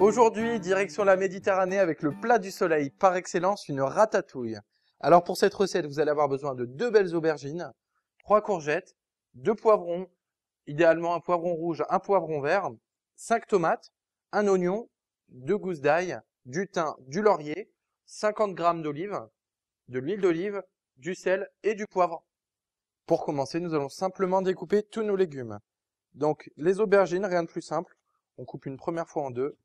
Aujourd'hui, direction la Méditerranée avec le plat du soleil, par excellence une ratatouille. Alors pour cette recette, vous allez avoir besoin de deux belles aubergines, trois courgettes, deux poivrons, idéalement un poivron rouge, un poivron vert, cinq tomates, un oignon, deux gousses d'ail, du thym, du laurier, 50 g d'olive, de l'huile d'olive, du sel et du poivre. Pour commencer, nous allons simplement découper tous nos légumes. Donc les aubergines, rien de plus simple, on coupe une première fois en deux,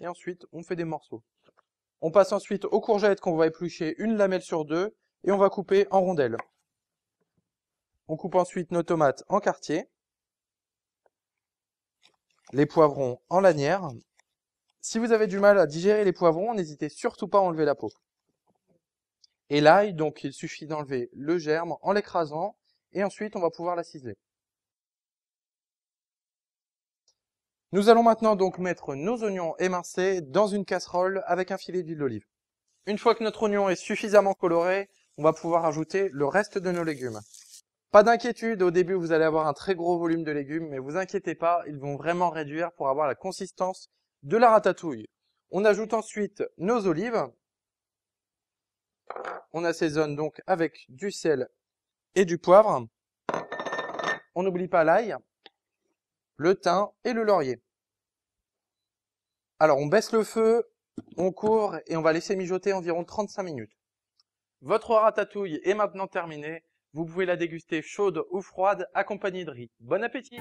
et ensuite on fait des morceaux. On passe ensuite aux courgettes qu'on va éplucher une lamelle sur deux et on va couper en rondelles. On coupe ensuite nos tomates en quartiers, les poivrons en lanières. Si vous avez du mal à digérer les poivrons, n'hésitez surtout pas à enlever la peau. Et l'ail, donc il suffit d'enlever le germe en l'écrasant et ensuite on va pouvoir la ciseler. Nous allons maintenant donc mettre nos oignons émincés dans une casserole avec un filet d'huile d'olive. Une fois que notre oignon est suffisamment coloré, on va pouvoir ajouter le reste de nos légumes. Pas d'inquiétude, au début vous allez avoir un très gros volume de légumes, mais vous inquiétez pas, ils vont vraiment réduire pour avoir la consistance de la ratatouille. On ajoute ensuite nos olives. On assaisonne donc avec du sel et du poivre. On n'oublie pas l'ail le thym et le laurier. Alors on baisse le feu, on court et on va laisser mijoter environ 35 minutes. Votre ratatouille est maintenant terminée. Vous pouvez la déguster chaude ou froide accompagnée de riz. Bon appétit